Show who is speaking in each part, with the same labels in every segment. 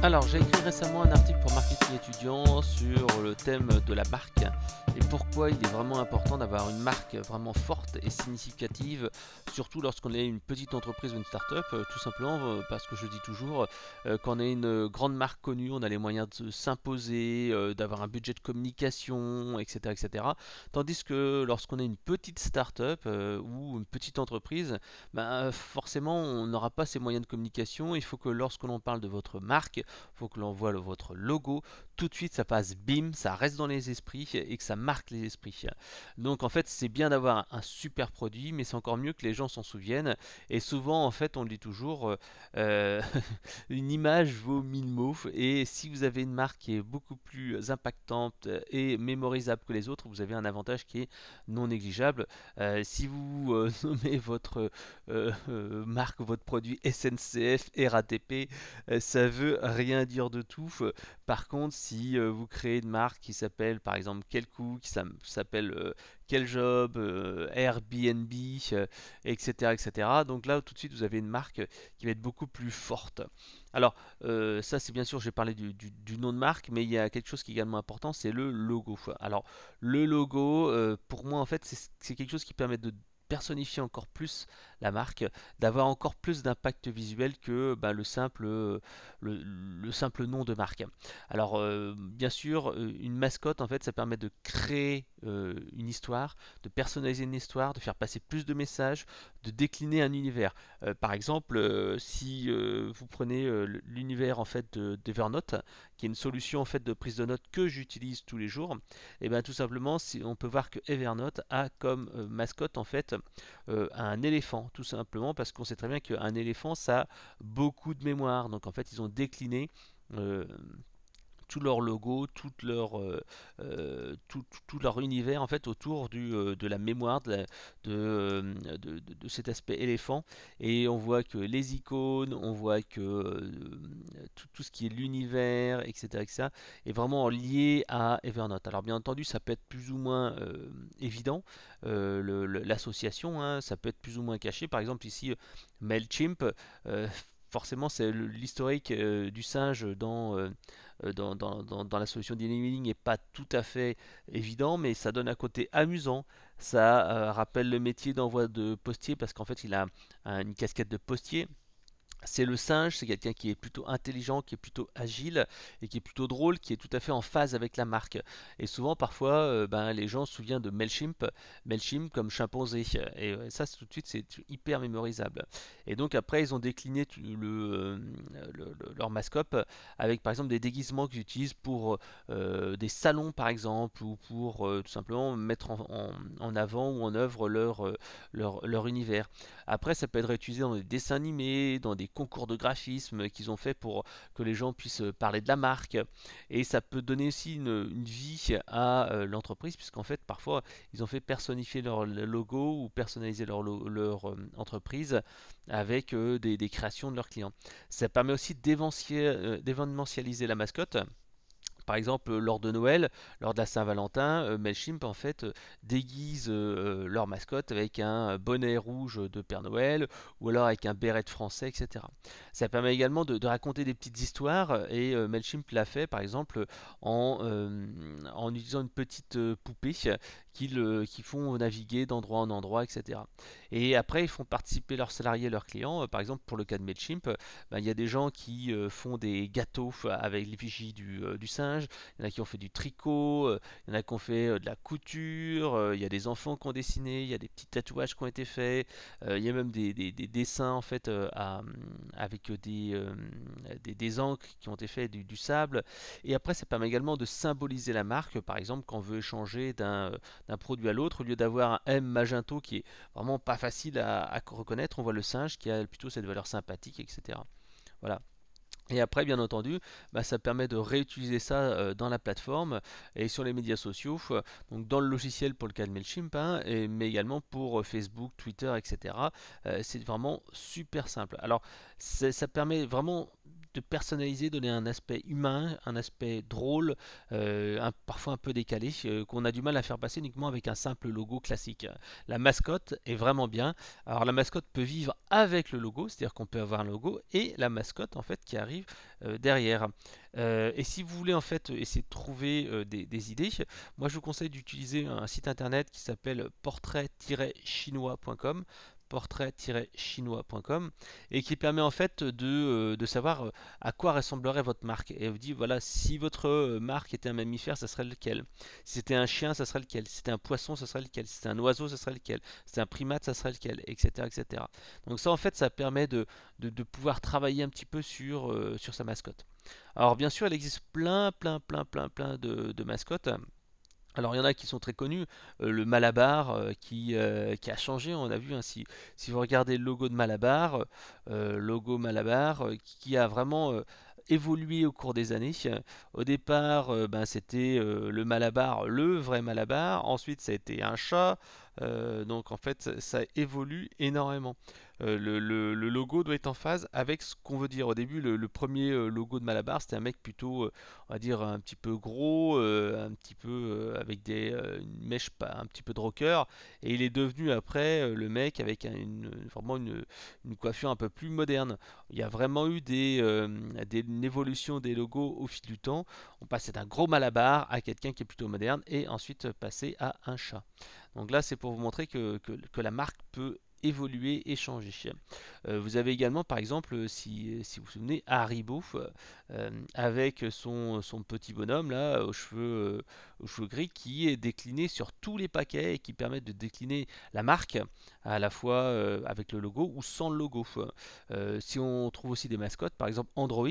Speaker 1: Alors, j'ai écrit récemment un article pour Marketing étudiant sur le thème de la marque et pourquoi il est vraiment important d'avoir une marque vraiment forte et significative, surtout lorsqu'on est une petite entreprise ou une start-up, euh, tout simplement euh, parce que je dis toujours, euh, qu'on est une grande marque connue, on a les moyens de s'imposer, d'avoir un budget de communication, etc. etc. Tandis que lorsqu'on est une petite start-up ou une petite entreprise, ben, forcément on n'aura pas ces moyens de communication, il faut que lorsque l'on parle de votre marque, faut que l'on voit votre logo, tout de suite ça passe bim, ça reste dans les esprits et que ça marque les esprits. Donc en fait c'est bien d'avoir un super produit, mais c'est encore mieux que les gens s'en souviennent. Et souvent en fait on le dit toujours euh, euh, une image vaut mille mots. Et si vous avez une marque qui est beaucoup plus impactante et mémorisable que les autres, vous avez un avantage qui est non négligeable. Euh, si vous nommez votre marque, votre produit SNCF, RATP, ça veut rien dire de tout. Euh, par contre, si euh, vous créez une marque qui s'appelle par exemple quel coup qui s'appelle Quel euh, Job, Airbnb, etc., etc., donc là tout de suite vous avez une marque qui va être beaucoup plus forte. Alors, ça c'est bien sûr, j'ai parlé du, nom de marque, mais il y a quelque chose qui est également important, c'est le logo. Alors, le logo, pour moi en fait, c'est quelque chose qui permet de personnifier encore plus la marque, d'avoir encore plus d'impact visuel que ben, le, simple, le, simple nom de marque. Alors euh, bien sûr, euh, une mascotte, en fait, ça permet de créer euh, une histoire, de personnaliser une histoire, de faire passer plus de messages, de décliner un univers. par exemple, si vous prenez l'univers en fait d'Evernote, qui est une solution en fait de prise de notes que j'utilise tous les jours, et eh bien tout simplement, si on peut voir que Evernote a comme mascotte en fait un éléphant tout simplement parce qu'on sait très bien qu'un éléphant, ça a beaucoup de mémoire. Donc en fait, ils ont décliné... Euh, tous leur logo, euh, euh, tout leur, tout, tout, leur univers en fait autour du, euh, de la mémoire, de, de, de, cet aspect éléphant. Et on voit que les icônes, on voit que tout, ce qui est l'univers, etc., etc., est vraiment lié à Evernote. Alors bien entendu, ça peut être plus ou moins évident, l'association, hein, ça peut être plus ou moins caché. Par exemple ici, MailChimp forcément c'est l'historique du singe dans, euh, dans, la solution d'Enabling n'est pas tout à fait évident, mais ça donne un côté amusant. Ça euh, rappelle le métier d'envoi de postier parce qu'en fait il a une casquette de postier c'est le singe, c'est quelqu'un qui est plutôt intelligent, qui est plutôt agile et qui est plutôt drôle, qui est tout à fait en phase avec la marque. Et souvent, parfois, euh, ben, les gens se souviennent de Melchimp, Melchimp comme chimpanzé. Et euh, ça, tout de suite, c'est hyper mémorisable. Et donc après, ils ont décliné euh, le, leur mascotte avec, par exemple, des déguisements qu'ils utilisent pour des salons, par exemple, ou pour tout simplement mettre en, avant ou en œuvre leur, leur, univers. Après, ça peut être utilisé dans des dessins animés, dans des concours de graphisme qu'ils ont fait pour que les gens puissent euh, parler de la marque. Et ça peut donner aussi une, vie à euh, l'entreprise, puisqu'en fait, parfois, ils ont fait personnifier leur logo ou personnaliser leur, leur euh, entreprise avec des, des, créations de leurs clients. Ça permet aussi d'événementialiser la mascotte par exemple, euh, lors de Noël, lors de la Saint-Valentin, euh, Melchimp en fait euh, déguise leur mascotte avec un bonnet rouge de Père Noël ou alors avec un béret de français, etc. Ça permet également de, raconter des petites histoires et Melchimp l'a fait par exemple en, en utilisant une petite poupée qu'ils font naviguer d'endroit en endroit, etc. Et après, ils font participer leurs salariés, leurs clients. Par exemple, pour le cas de Melchimp, ben, il y a des gens qui font des gâteaux avec l'effigie du, du singe il y en a qui ont fait du tricot, euh, il y en a qui ont fait euh, de la couture, euh, il y a des enfants qui ont dessiné, il y a des petits tatouages qui ont été faits, il y a même des, dessins en fait avec des, des, encres qui ont été faits du, sable. Et après, ça permet également de symboliser la marque, par exemple, quand on veut échanger d'un produit à l'autre, au lieu d'avoir un M magento qui est vraiment pas facile à reconnaître, on voit le singe qui a plutôt cette valeur sympathique, etc. Voilà. Et après, bien entendu, bah, ça permet de réutiliser ça euh, dans la plateforme et sur les médias sociaux, euh, donc dans le logiciel pour le cas de MailChimp, hein, mais également pour euh, Facebook, Twitter, etc. c'est vraiment super simple. Alors, ça permet vraiment de personnaliser, donner un aspect humain, un aspect drôle, euh, un, parfois un peu décalé, euh, qu'on a du mal à faire passer uniquement avec un simple logo classique. La mascotte est vraiment bien. Alors la mascotte peut vivre avec le logo, c'est-à-dire qu'on peut avoir un logo et la mascotte en fait qui arrive euh, derrière. et si vous voulez en fait essayer de trouver des, idées, moi je vous conseille d'utiliser un site internet qui s'appelle portrait-chinois.com portrait-chinois.com et qui permet en fait de, euh, savoir euh, à quoi ressemblerait votre marque. Et vous dit voilà, si votre euh, marque était un mammifère, ça serait lequel Si c'était un chien, ça serait lequel Si c'était un poisson, ça serait lequel Si c'était un oiseau, ça serait lequel Si c'était un primate, ça serait lequel Etc. etc. Donc ça en fait, ça permet de, pouvoir travailler un petit peu sur, sur sa mascotte. Alors bien sûr, il existe plein, plein, plein, plein, plein de mascottes. Alors il y en a qui sont très connus, euh, le Malabar euh, qui, euh, qui, a changé, on a vu, ainsi, hein, si, vous regardez le logo de Malabar, logo Malabar qui a vraiment évolué au cours des années. Au départ, ben, c'était le Malabar, le vrai Malabar, ensuite ça a été un chat, euh, donc en fait, ça évolue énormément. Euh, le, logo doit être en phase avec ce qu'on veut dire. Au début, le, premier euh, logo de Malabar, c'était un mec plutôt, on va dire, un petit peu gros, un petit peu avec des mèches un petit peu de rocker. Et il est devenu après le mec avec une, vraiment une, coiffure un peu plus moderne. Il y a vraiment eu des, une évolution des logos au fil du temps. On passait d'un gros Malabar à quelqu'un qui est plutôt moderne et ensuite passer à un chat. Donc là, c'est pour vous montrer que, que, que la marque peut évoluer et changer. Euh, vous avez également, par exemple, euh, si, vous vous souvenez, Haribo euh, avec son, petit bonhomme là aux cheveux, aux cheveux gris qui est décliné sur tous les paquets et qui permettent de décliner la marque à la fois avec le logo ou sans le logo. si on trouve aussi des mascottes, par exemple Android,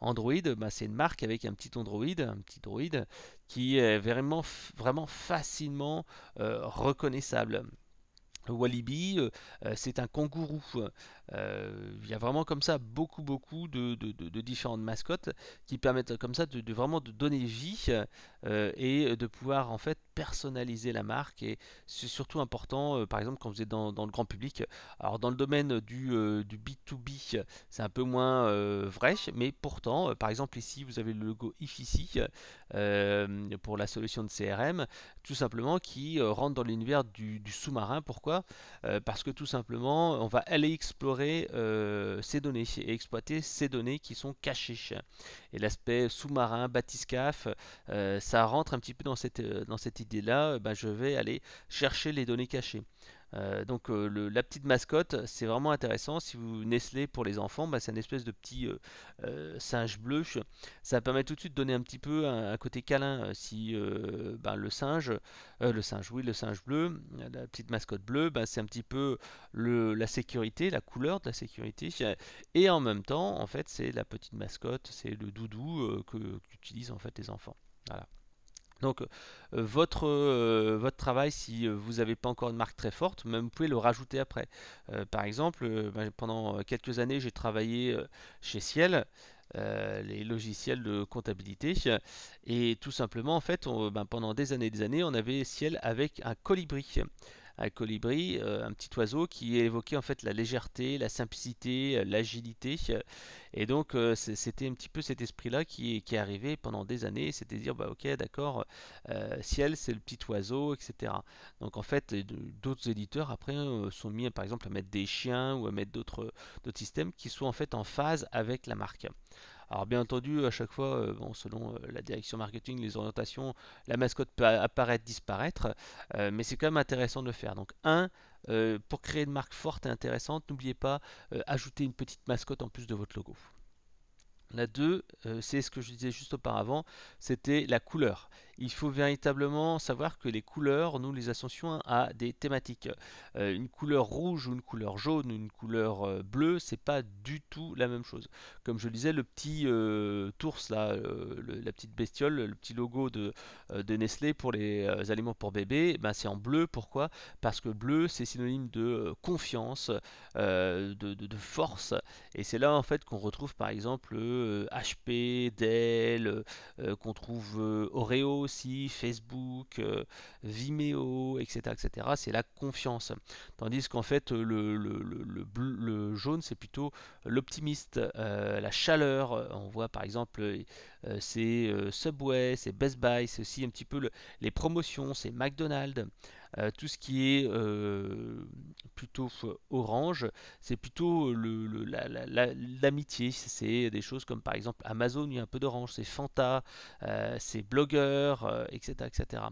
Speaker 1: Android, bah, c'est une marque avec un petit Android, un petit droïde qui est vraiment, vraiment facilement reconnaissable. Le Walibi, euh, euh, c'est un kangourou. Hein. Euh, il y a vraiment comme ça beaucoup, beaucoup de, différentes mascottes qui permettent comme ça de, vraiment de donner vie euh, et de pouvoir en fait personnaliser la marque. Et c'est surtout important, euh, par exemple, quand vous êtes dans, le grand public. Alors, dans le domaine du, du B2B, c'est un peu moins vrai, mais pourtant, par exemple, ici, vous avez le logo IF ici pour la solution de CRM, tout simplement qui rentre dans l'univers du sous-marin. Pourquoi Parce que tout simplement, on va aller explorer euh, ces données et exploiter ces données qui sont cachées. Et l'aspect sous-marin, bâtiscaf euh, ça rentre un petit peu dans cette, euh, cette idée-là, bah, je vais aller chercher les données cachées. Euh, donc euh, le, la petite mascotte, c'est vraiment intéressant. Si vous Nestlé pour les enfants, bah, c'est une espèce de petit euh, singe bleu. Ça permet tout de suite de donner un petit peu un, côté câlin. Si bah, le singe, le singe, oui, le singe bleu, la petite mascotte bleue, bah, c'est un petit peu la sécurité, la couleur de la sécurité. Et en même temps, en fait, c'est la petite mascotte, c'est le doudou que qu'utilisent en fait les enfants. Donc euh, votre, euh, votre travail, si euh, vous n'avez pas encore une marque très forte, même vous pouvez le rajouter après. par exemple, ben, pendant quelques années, j'ai travaillé chez Ciel. les logiciels de comptabilité et tout simplement en fait ben, pendant des années et des années on avait ciel avec un colibri un colibri, euh, un petit oiseau qui évoquait en fait la légèreté, la simplicité, euh, l'agilité. Euh, et donc c'était un petit peu cet esprit-là qui, est arrivé pendant des années, c'était dire bah ok d'accord, ciel c'est le petit oiseau, etc. Donc en fait d'autres éditeurs après sont mis par exemple à mettre des chiens ou à mettre d'autres systèmes qui soient en fait en phase avec la marque. Alors bien entendu, à chaque fois, euh, bon, selon euh, la direction marketing, les orientations, la mascotte peut apparaître, disparaître, euh, mais c'est quand même intéressant de faire. Donc 1. pour créer une marque forte et intéressante, n'oubliez pas ajouter une petite mascotte en plus de votre logo. La 2, c'est ce que je disais juste auparavant, c'était la couleur il faut véritablement savoir que les couleurs, nous les associons à des thématiques. Euh, une couleur rouge ou une couleur jaune une couleur euh, bleue, c'est pas du tout la même chose. Comme je le disais, le petit euh, ours, la petite bestiole, le petit logo de, Nestlé pour les aliments pour bébé, ben bah, c'est en bleu. Pourquoi Parce que bleu, c'est synonyme de confiance, de, de, force. Et c'est là en fait qu'on retrouve par exemple HP, Dell, qu'on trouve Oreo Facebook, euh, Vimeo, etc. etc. C'est la confiance. Tandis qu'en fait, le, le, le, le jaune, c'est plutôt l'optimiste, euh, la chaleur. On voit par exemple euh, c'est euh, Subway, c'est Best Buy, c'est aussi un petit peu les promotions, c'est McDonald's. Euh, tout ce qui est plutôt orange, c'est plutôt l'amitié. c'est des choses comme par exemple Amazon, il y a un peu d'orange, c'est Fanta, c'est Blogger, etc. etc.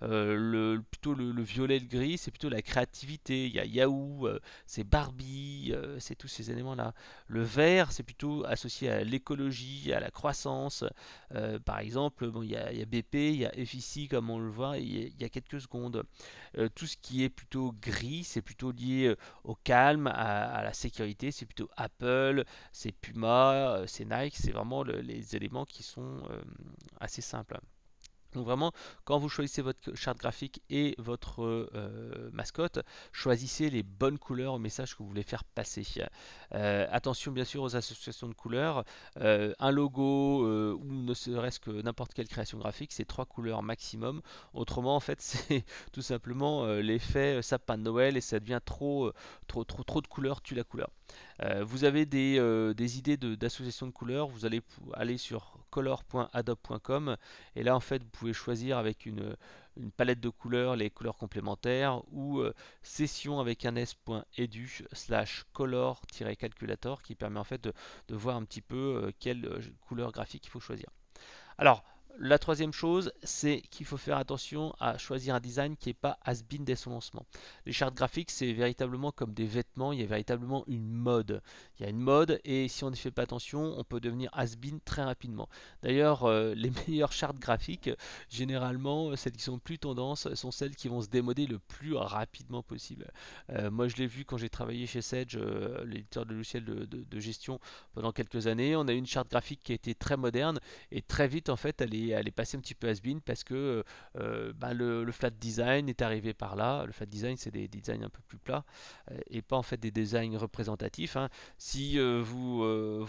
Speaker 1: le, plutôt le, violet, le gris, c'est plutôt la créativité. Il y a Yahoo, c'est Barbie, c'est tous ces éléments-là. Le vert, c'est plutôt associé à l'écologie, à la croissance, euh, par exemple, il y, a, BP, il y a FIC comme on le voit, il y, a quelques secondes. Euh, tout ce qui est plutôt gris, c'est plutôt lié euh, au calme, à, la sécurité, c'est plutôt Apple, c'est Puma, c'est Nike, c'est vraiment les éléments qui sont assez simples. Donc vraiment, quand vous choisissez votre charte graphique et votre euh, euh, mascotte, choisissez les bonnes couleurs au message que vous voulez faire passer. Euh, attention bien sûr aux associations de couleurs. un logo ou ne serait-ce que n'importe quelle création graphique, c'est trois couleurs maximum. Autrement, en fait, c'est tout simplement l'effet sapin de Noël et ça devient trop, trop, trop, trop de couleurs, tue la couleur. Euh, vous avez des, euh, idées d'association de, couleurs, vous allez aller sur color.adobe.com et là en fait vous pouvez choisir avec une, palette de couleurs les couleurs complémentaires ou euh, session avec un s.edu slash color-calculator qui permet en fait de, voir un petit peu quelle couleur graphique il faut choisir. Alors la troisième chose, c'est qu'il faut faire attention à choisir un design qui n'est pas has-been dès son lancement. Les chartes graphiques, c'est véritablement comme des vêtements, il y a véritablement une mode. Il y a une mode et si on ne fait pas attention, on peut devenir has-been très rapidement. D'ailleurs, euh, les meilleures chartes graphiques, généralement, celles qui sont plus tendances, sont celles qui vont se démoder le plus rapidement possible. Euh, moi, je l'ai vu quand j'ai travaillé chez Sage, euh, l'éditeur de logiciel de, de gestion, pendant quelques années. On a eu une charte graphique qui a été très moderne et très vite, en fait, elle est passer un petit peu à been parce que euh, bah, le, flat design est arrivé par là. Le flat design, c'est des designs un peu plus plats euh, et pas en fait des designs représentatifs. Hein. Si euh, vous,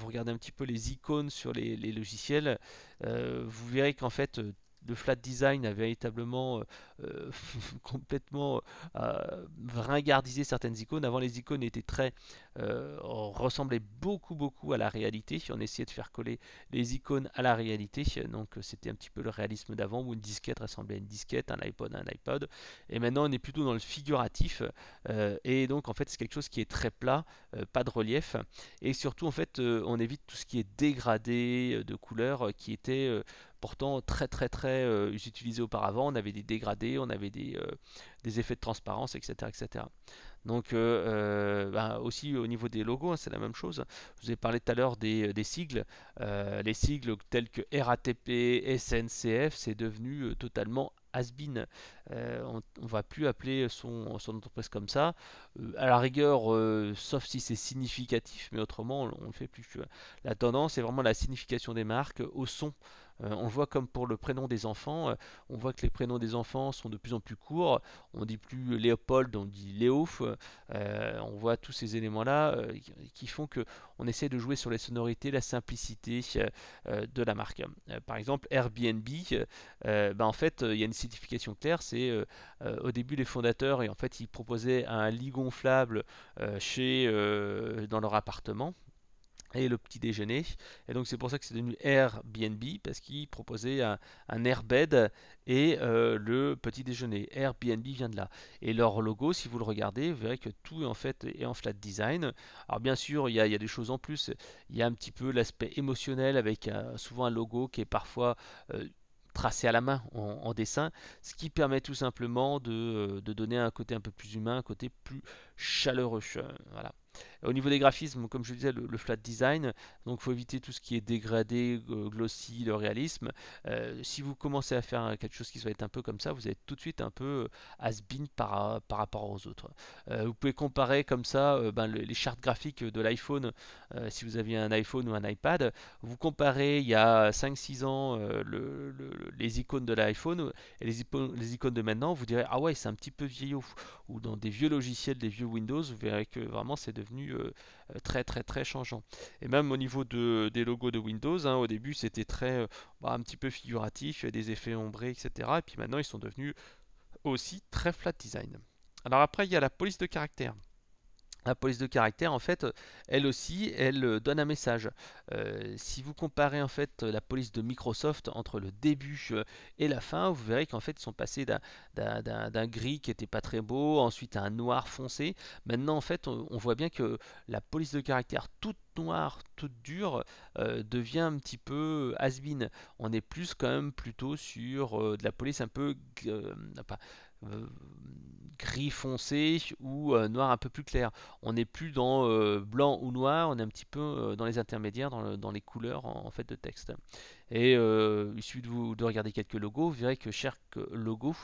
Speaker 1: regardez un petit peu les icônes sur les logiciels, vous verrez qu'en fait le flat design a véritablement euh, complètement euh, certaines icônes. Avant, les icônes étaient très, euh, ressemblaient beaucoup, beaucoup à la réalité. si On essayait de faire coller les icônes à la réalité. Donc, euh, c'était un petit peu le réalisme d'avant où une disquette ressemblait à une disquette, un iPod un iPod. Et maintenant, on est plutôt dans le figuratif. et donc, en fait, c'est quelque chose qui est très plat, pas de relief. Et surtout, en fait, on évite tout ce qui est dégradé de couleurs qui était pourtant très, très, très utilisé auparavant. On avait des dégradés on avait euh, des, effets de transparence, etc. etc. Donc euh, euh, ben, aussi au niveau des logos, hein, c'est la même chose. Je vous ai parlé tout à l'heure des, sigles. les sigles tels que RATP, SNCF, c'est devenu totalement has on ne va plus appeler son, son entreprise comme ça. à la rigueur, sauf si c'est significatif, mais autrement, on ne le fait plus. La tendance, est vraiment la signification des marques au son euh, on voit comme pour le prénom des enfants, euh, on voit que les prénoms des enfants sont de plus en plus courts. On dit plus Léopold, on dit Léo. Euh, on voit tous ces éléments-là qui font que on essaie de jouer sur les sonorités, la simplicité de la marque. par exemple, Airbnb, ben, en fait, il y a une signification claire. C'est au début les fondateurs et en fait ils proposaient un lit gonflable dans leur appartement et le petit déjeuner. Et donc c'est pour ça que c'est devenu Airbnb, parce qu'ils proposait un, airbed et euh, le petit déjeuner. Airbnb vient de là. Et leur logo, si vous le regardez, vous verrez que tout est en fait est en flat design. Alors bien sûr, il y, a, des choses en plus. Il y a un petit peu l'aspect émotionnel avec euh, souvent un logo qui est parfois... Euh, tracé à la main en, dessin, ce qui permet tout simplement de, de donner un côté un peu plus humain, un côté plus chaleureux. Voilà. Au niveau des graphismes, comme je disais, le, flat design, donc faut éviter tout ce qui est dégradé, euh, glossy, le réalisme. Euh, si vous commencez à faire quelque chose qui soit être un peu comme ça, vous êtes tout de suite un peu euh, has-been par, par rapport aux autres. vous pouvez comparer comme ça ben, les chartes graphiques de l'iPhone, si vous aviez un iPhone ou un iPad, vous comparez il y a 5-6 ans le, les icônes de l'iPhone et les, les icônes de maintenant, vous direz ah ouais c'est un petit peu vieillot. Ou dans des vieux logiciels, des vieux Windows, vous verrez que vraiment c'est devenu euh, très très très changeant. Et même au niveau des logos de Windows, hein, au début c'était très euh, bah, un petit peu figuratif, des effets ombrés, etc. Et puis maintenant ils sont devenus aussi très flat design. Alors après il y a la police de caractère. La police de caractère, en fait, elle aussi, elle euh, donne un message. Euh, si vous comparez en fait la police de Microsoft entre le début euh, et la fin, vous verrez qu'en fait ils sont passés d'un gris qui n'était pas très beau, ensuite à un noir foncé. Maintenant, en fait, on, voit bien que la police de caractère toute noire, toute dure, devient un petit peu has -been. On est plus quand même plutôt sur de la police un peu, pas, gris foncé ou euh, noir un peu plus clair. On n'est plus dans euh, blanc ou noir, on est un petit peu euh, dans les intermédiaires, dans, les couleurs en, fait de texte. Et euh, il suffit de, vous, de, regarder quelques logos, vous verrez que chaque logo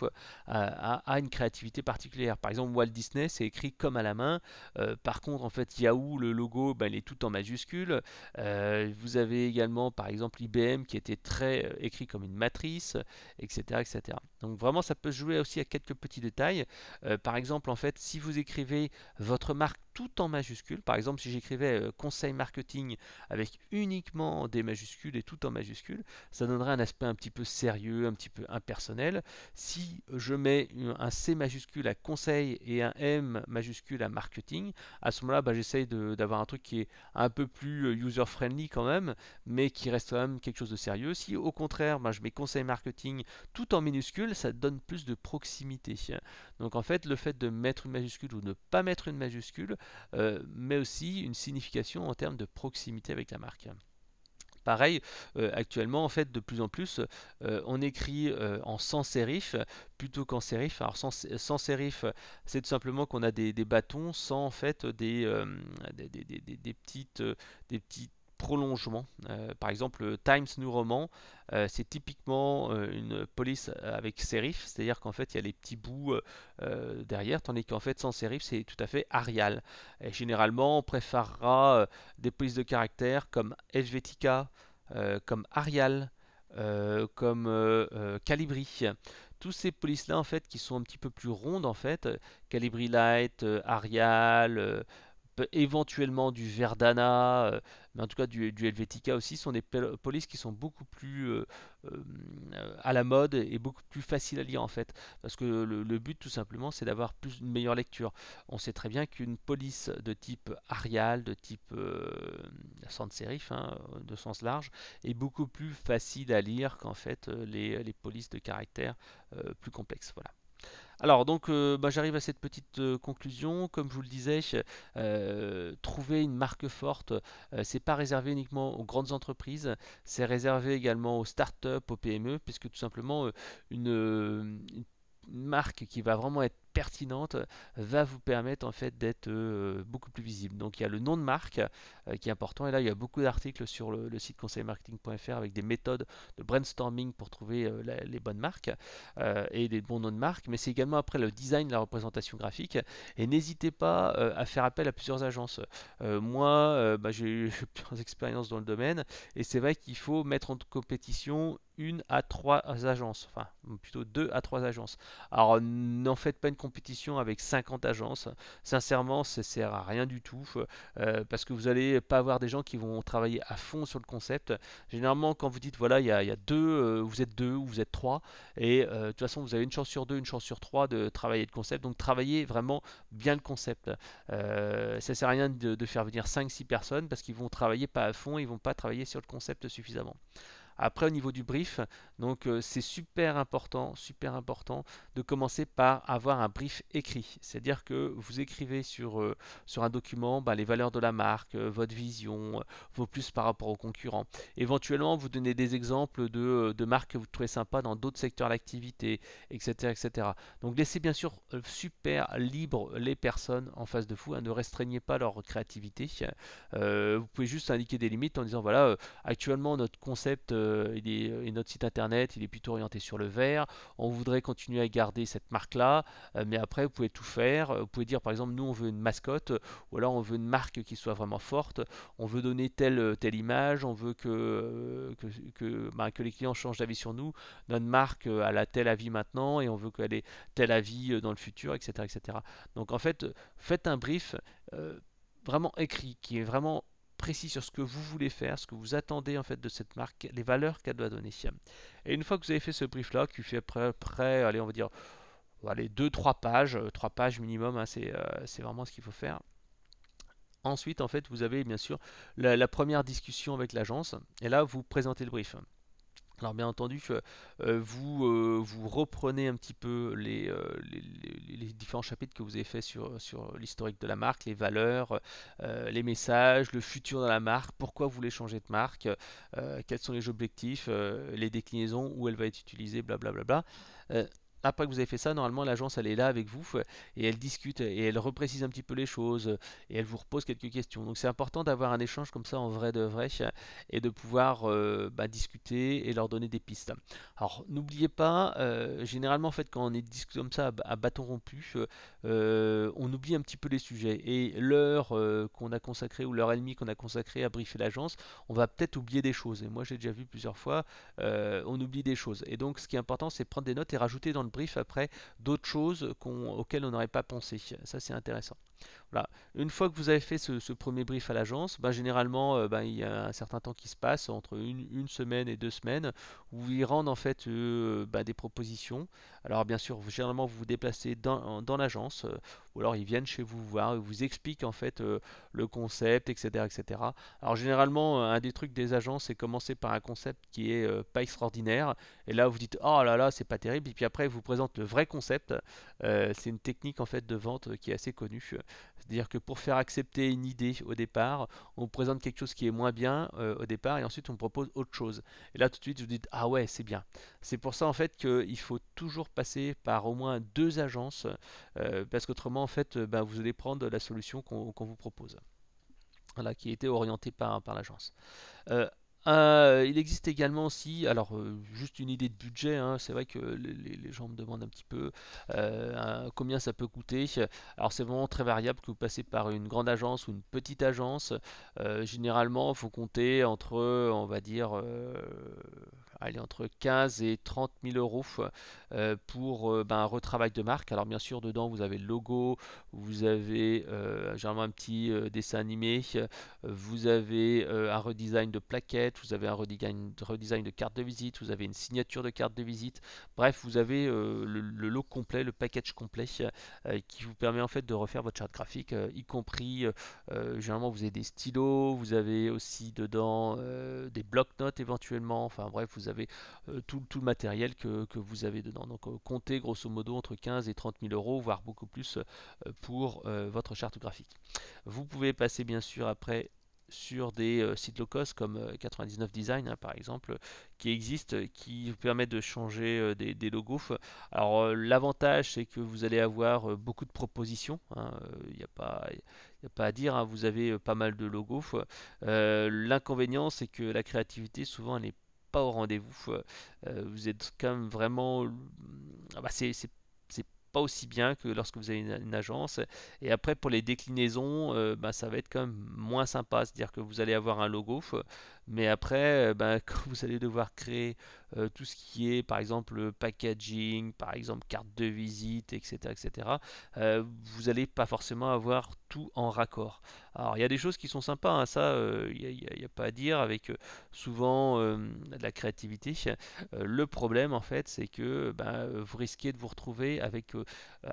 Speaker 1: a, une créativité particulière. Par exemple, Walt Disney, c'est écrit comme à la main. Euh, par contre, en fait, Yahoo, le logo, ben, il est tout en majuscule. Euh, vous avez également, par exemple, IBM qui était très euh, écrit comme une matrice, etc., etc. Donc vraiment, ça peut se jouer aussi à quelques petits détails. par exemple, en fait, si vous écrivez votre marque tout en majuscule, Par exemple, si j'écrivais euh, conseil marketing avec uniquement des majuscules et tout en majuscules, ça donnerait un aspect un petit peu sérieux, un petit peu impersonnel. Si je mets un C majuscule à conseil et un M majuscule à marketing, à ce moment-là, bah, j'essaye d'avoir un truc qui est un peu plus euh, user-friendly quand même, mais qui reste quand même quelque chose de sérieux. Si au contraire, bah, je mets conseil marketing tout en minuscule ça donne plus de proximité. Donc en fait, le fait de mettre une majuscule ou ne pas mettre une majuscule, euh, mais aussi une signification en termes de proximité avec la marque. Pareil, euh, actuellement, en fait, de plus en plus, euh, on écrit en sans sérif plutôt qu'en sérif. Alors, sans, sans sérif, c'est tout simplement qu'on a des, bâtons sans, en fait, des, des petites, des petites Prolongement. Euh, par exemple, Times New Roman, euh, c'est typiquement euh, une police avec serif, c'est-à-dire qu'en fait il y a les petits bouts derrière, tandis qu'en fait sans serif c'est tout à fait Arial. Et généralement on préférera des polices de caractère comme Helvetica, comme Arial, comme Calibri tous ces polices là en fait qui sont un petit peu plus rondes en fait, Calibri Light, Arial, éventuellement du Verdana, euh, mais en tout cas du, Helvetica aussi, sont des polices qui sont beaucoup plus euh, euh, à la mode et beaucoup plus faciles à lire en fait. Parce que le, but tout simplement c'est d'avoir plus une meilleure lecture. On sait très bien qu'une police de type Arial, de type sans serif, hein, de sens large, est beaucoup plus facile à lire qu'en fait les, polices de caractère plus complexes. Voilà. Alors donc euh, bah, j'arrive à cette petite euh, conclusion. Comme je vous le disais, euh, trouver une marque forte, c'est pas réservé uniquement aux grandes entreprises, c'est réservé également aux startups, aux PME, puisque tout simplement une marque qui va vraiment être pertinente euh, va vous permettre en fait d'être euh, beaucoup plus visible. Donc il y a le nom de marque euh, qui est important et là il y a beaucoup d'articles sur le, site conseilmarketing.fr avec des méthodes de brainstorming pour trouver les bonnes marques et les bons noms de marque, mais c'est également après le design, la représentation graphique et n'hésitez pas à faire appel à plusieurs agences. moi bah, j'ai eu plusieurs expériences dans le domaine et c'est vrai qu'il faut mettre en compétition une à trois agences, enfin plutôt deux à trois agences. Alors n'en faites pas une compétition avec 50 agences, sincèrement ça sert à rien du tout, euh, parce que vous n'allez pas avoir des gens qui vont travailler à fond sur le concept. Généralement quand vous dites voilà il y, a, deux, euh, vous êtes deux ou vous êtes trois, et euh, de toute façon vous avez une chance sur deux, une chance sur trois de travailler le concept, donc travaillez vraiment bien le concept. ça sert à rien de, faire venir 5 six personnes parce qu'ils vont travailler pas à fond, ils vont pas travailler sur le concept suffisamment. Après, au niveau du brief, donc euh, c'est super important, super important de commencer par avoir un brief écrit. C'est-à-dire que vous écrivez sur, euh, sur un document bah, les valeurs de la marque, euh, votre vision, vos plus par rapport aux concurrents. Éventuellement, vous donnez des exemples de, marques que vous trouvez sympas dans d'autres secteurs d'activité, etc., etc. Donc laissez bien sûr super libre les personnes en face de vous. Hein, ne restreignez pas leur créativité. vous pouvez juste indiquer des limites en disant voilà, actuellement notre concept euh, est, euh, notre site internet, il est plutôt orienté sur le vert. On voudrait continuer à garder cette marque-là, euh, mais après, vous pouvez tout faire. Vous pouvez dire, par exemple, nous, on veut une mascotte, ou alors on veut une marque qui soit vraiment forte. On veut donner telle, telle image, on veut que, que, bah, que, les clients changent d'avis sur nous. Notre marque, elle a tel avis maintenant, et on veut qu'elle ait tel avis dans le futur, etc., etc. Donc, en fait, faites un brief. vraiment écrit, qui est vraiment précis sur ce que vous voulez faire, ce que vous attendez en fait de cette marque, les valeurs qu'elle doit donner. Et une fois que vous avez fait ce brief là, qui fait à peu près, allez on va dire, allez 2-3 pages, 3 euh, pages minimum, hein, euh, c'est vraiment ce qu'il faut faire. Ensuite en fait vous avez bien sûr la première discussion avec l'agence et là vous présentez le brief. Alors bien entendu, euh, euh, vous, euh, vous reprenez un petit peu les, les, différents chapitres que vous avez fait sur, sur l'historique de la marque, les valeurs, les messages, le futur de la marque, pourquoi vous voulez changer de marque, quels sont les objectifs, les déclinaisons, où elle va être utilisée, blablabla. Bla bla après que vous avez fait ça, normalement l'agence elle est là avec vous euh, et elle discute euh, et elle reprécise un petit peu les choses euh, et elle vous repose quelques questions. Donc c'est important d'avoir un échange comme ça en vrai de vrai et de pouvoir bah, discuter et leur donner des pistes. Alors n'oubliez pas, généralement en fait quand on est discuté comme ça à bâton rompu, on oublie un petit peu les sujets et l'heure qu'on a consacrée ou l'heure et demie qu'on a consacrée à briefer l'agence, on va peut-être oublier des choses. Et moi j'ai déjà vu plusieurs fois, on oublie des choses. Et donc ce qui est important c'est prendre des notes et rajouter dans le brief après d'autres choses auxquelles on n'aurait pas pensé. Ça, c'est intéressant. Voilà. Une fois que vous avez fait ce, premier brief à l'agence, ben, généralement euh, ben, il y a un certain temps qui se passe entre une, semaine et deux semaines où ils rendent en fait euh, ben, des propositions. Alors bien sûr, généralement vous vous déplacez dans, l'agence euh, ou alors ils viennent chez vous voir, ils vous expliquent en fait le concept, etc., etc. Alors généralement, un des trucs des agences c'est commencer par un concept qui est pas extraordinaire et là vous dites oh là là c'est pas terrible et puis après ils vous présentent le vrai concept. c'est une technique en fait de vente qui est assez connue. C'est-à-dire que pour faire accepter une idée au départ, on présente quelque chose qui est moins bien euh, au départ et ensuite on propose autre chose. Et là tout de suite vous dites ah ouais c'est bien. C'est pour ça en fait qu'il faut toujours passer par au moins deux agences euh, parce qu'autrement en fait euh, bah, vous allez prendre la solution qu'on vous propose. Voilà, qui a été orientée par, par l'agence. Euh, il existe également aussi, alors euh, juste une idée de budget, hein, c'est vrai que les, gens me demandent un petit peu euh, combien ça peut coûter. Alors c'est vraiment très variable que vous passez par une grande agence ou une petite agence. généralement, il faut compter entre, on va dire, entre 15 et 30 000 euros euh, pour euh, ben, un retravail de marque. Alors bien sûr, dedans, vous avez le logo, vous avez euh, généralement un petit dessin animé, vous avez un redesign de plaquettes vous avez un redesign, redesign, de carte de visite, vous avez une signature de carte de visite. Bref, vous avez le, le, lot complet, le package complet qui vous permet en fait de refaire votre charte graphique, y compris, généralement, vous avez des stylos, vous avez aussi dedans des blocs-notes éventuellement. Enfin bref, vous avez euh, tout, tout, le matériel que, vous avez dedans. Donc euh, comptez grosso modo entre 15 et 30 000 euros, voire beaucoup plus euh, pour votre charte graphique. Vous pouvez passer bien sûr après sur des sites low cost comme 99 Design hein, par exemple, qui existe qui vous permettent de changer des, logos. Alors l'avantage c'est que vous allez avoir beaucoup de propositions, il hein, n'y a pas pas à dire, hein. vous avez pas mal de logos. L'inconvénient, c'est que la créativité, souvent, elle n'est pas au rendez-vous, euh, euh, vous êtes quand même vraiment. Euh, ah bah, c'est pas aussi bien que lorsque vous avez une, agence. Et après, pour les déclinaisons, bah, ça va être quand même moins sympa. C'est-à-dire que vous allez avoir un logo, mais après, ben, quand vous allez devoir créer euh, tout ce qui est, par exemple, packaging, par exemple, carte de visite, etc., etc., euh, vous n'allez pas forcément avoir tout en raccord. Alors, il y a des choses qui sont sympas, hein, ça, il n'y a, pas à dire, avec souvent de la créativité. le problème, en fait, c'est que ben, vous risquez de vous retrouver avec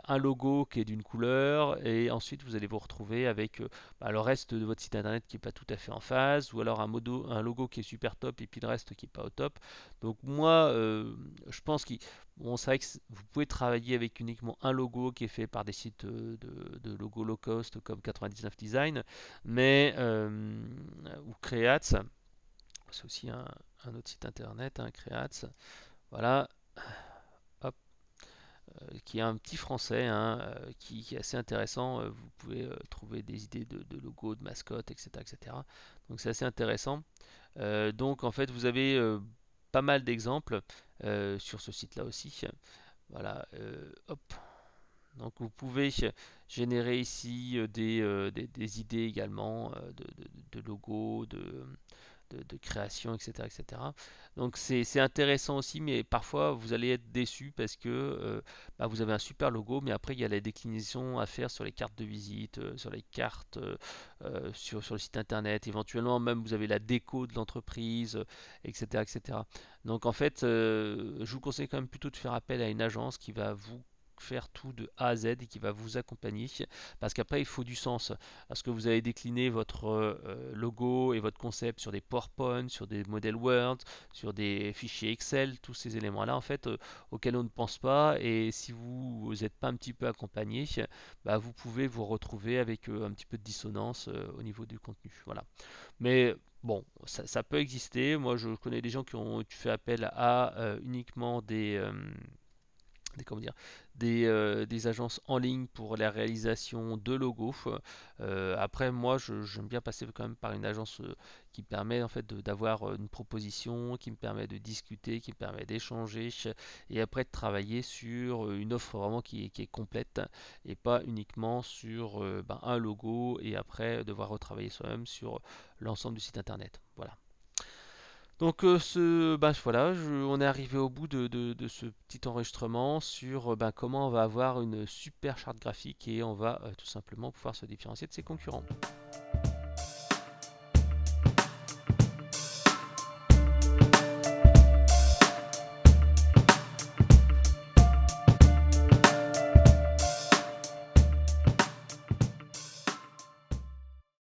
Speaker 1: un logo qui est d'une couleur, et ensuite, vous allez vous retrouver avec bah, le reste de votre site internet qui n'est pas tout à fait en phase, ou alors un, modo, un qui est super top et puis le reste qui est pas au top. Donc moi, euh, je pense qu'il bon, c'est que vous pouvez travailler avec uniquement un logo qui est fait par des sites euh, de, de logo low cost comme 99 Design, mais euh, ou Creats, c'est aussi un, autre site internet, un hein, Creats. Voilà. Euh, qui est un petit français hein, euh, qui, est assez intéressant. Euh, vous pouvez trouver des idées de, logos, de mascottes, etc. etc. Donc c'est assez intéressant. donc en fait, vous avez pas mal d'exemples sur ce site là aussi. Voilà, hop. Donc vous pouvez générer ici des, idées également de, de logos, de de, création, etc. etc. Donc c'est intéressant aussi, mais parfois vous allez être déçu parce que euh, bah, vous avez un super logo, mais après il y a la déclinaison à faire sur les cartes de visite, euh, sur les cartes, euh, sur, sur, le site internet, éventuellement même vous avez la déco de l'entreprise, etc., etc. Donc en fait, je vous conseille quand même plutôt de faire appel à une agence qui va vous faire tout de A à Z et qui va vous accompagner parce qu'après il faut du sens parce que vous avez décliné votre euh, logo et votre concept sur des PowerPoint, sur des modèles Word, sur des fichiers Excel, tous ces éléments là en fait euh, auxquels on ne pense pas et si vous n'êtes pas un petit peu accompagné, bah, vous pouvez vous retrouver avec euh, un petit peu de dissonance au niveau du contenu. Voilà. Mais Bon, ça, peut exister. Moi, je connais des gens qui ont fait appel à uniquement des, des, comment dire, euh, des, agences en ligne pour la réalisation de logos. Euh, après, moi, j'aime bien passer quand même par une agence euh, qui permet en fait d'avoir une proposition, qui me permet de discuter, qui me permet d'échanger et après de travailler sur une offre vraiment qui est, complète et pas uniquement sur ben, un logo et après devoir retravailler soi-même sur l'ensemble du site internet. Voilà. Donc euh, ce, bah, voilà, on est arrivé au bout de, ce petit enregistrement sur euh, bah, comment on va avoir une super charte graphique et on va euh, tout simplement pouvoir se différencier de ses concurrents.